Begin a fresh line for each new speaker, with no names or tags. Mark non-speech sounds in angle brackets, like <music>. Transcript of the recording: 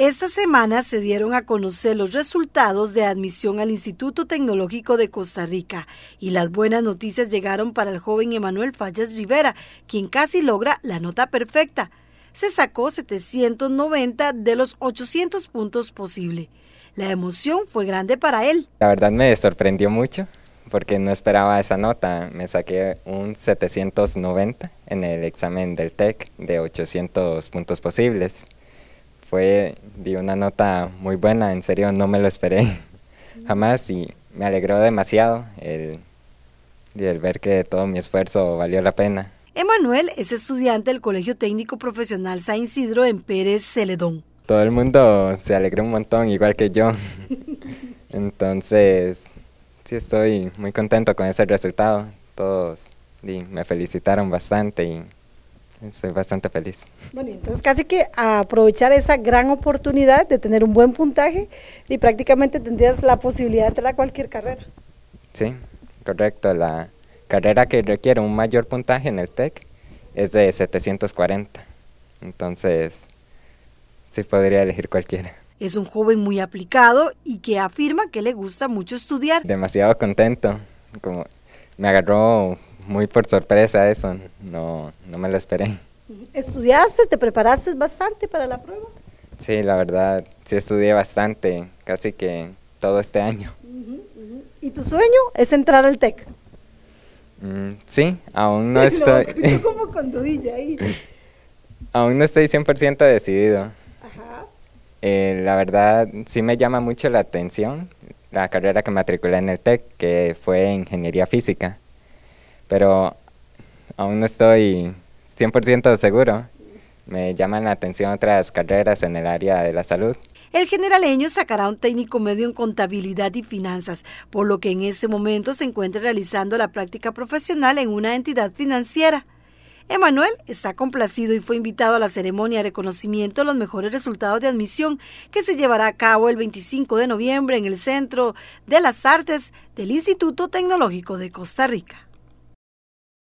Esta semana se dieron a conocer los resultados de admisión al Instituto Tecnológico de Costa Rica y las buenas noticias llegaron para el joven Emanuel Fallas Rivera, quien casi logra la nota perfecta. Se sacó 790 de los 800 puntos posible. La emoción fue grande para él.
La verdad me sorprendió mucho porque no esperaba esa nota. Me saqué un 790 en el examen del TEC de 800 puntos posibles fue di una nota muy buena, en serio no me lo esperé jamás y me alegró demasiado el, el ver que todo mi esfuerzo valió la pena.
Emanuel es estudiante del Colegio Técnico Profesional San Isidro en Pérez Celedón.
Todo el mundo se alegró un montón, igual que yo. <laughs> Entonces, sí estoy muy contento con ese resultado. Todos me felicitaron bastante y Estoy bastante feliz.
Bueno, entonces casi que aprovechar esa gran oportunidad de tener un buen puntaje y prácticamente tendrías la posibilidad de entrar a cualquier carrera.
Sí, correcto. La carrera que requiere un mayor puntaje en el TEC es de 740. Entonces, sí podría elegir cualquiera.
Es un joven muy aplicado y que afirma que le gusta mucho estudiar.
Demasiado contento. Como me agarró muy por sorpresa eso, no, no me lo esperé.
¿Estudiaste, te preparaste bastante para la prueba?
Sí, la verdad, sí estudié bastante, casi que todo este año.
¿Y tu sueño es entrar al TEC?
Mm, sí, aún no <laughs> estoy... <laughs>
como con dudilla ahí.
aún no estoy 100% decidido. Ajá. Eh, la verdad, sí me llama mucho la atención la carrera que matriculé en el TEC, que fue Ingeniería Física pero aún no estoy 100% seguro. Me llaman la atención otras carreras en el área de la salud.
El generaleño sacará un técnico medio en contabilidad y finanzas, por lo que en este momento se encuentra realizando la práctica profesional en una entidad financiera. Emanuel está complacido y fue invitado a la ceremonia de reconocimiento de los mejores resultados de admisión que se llevará a cabo el 25 de noviembre en el Centro de las Artes del Instituto Tecnológico de Costa Rica.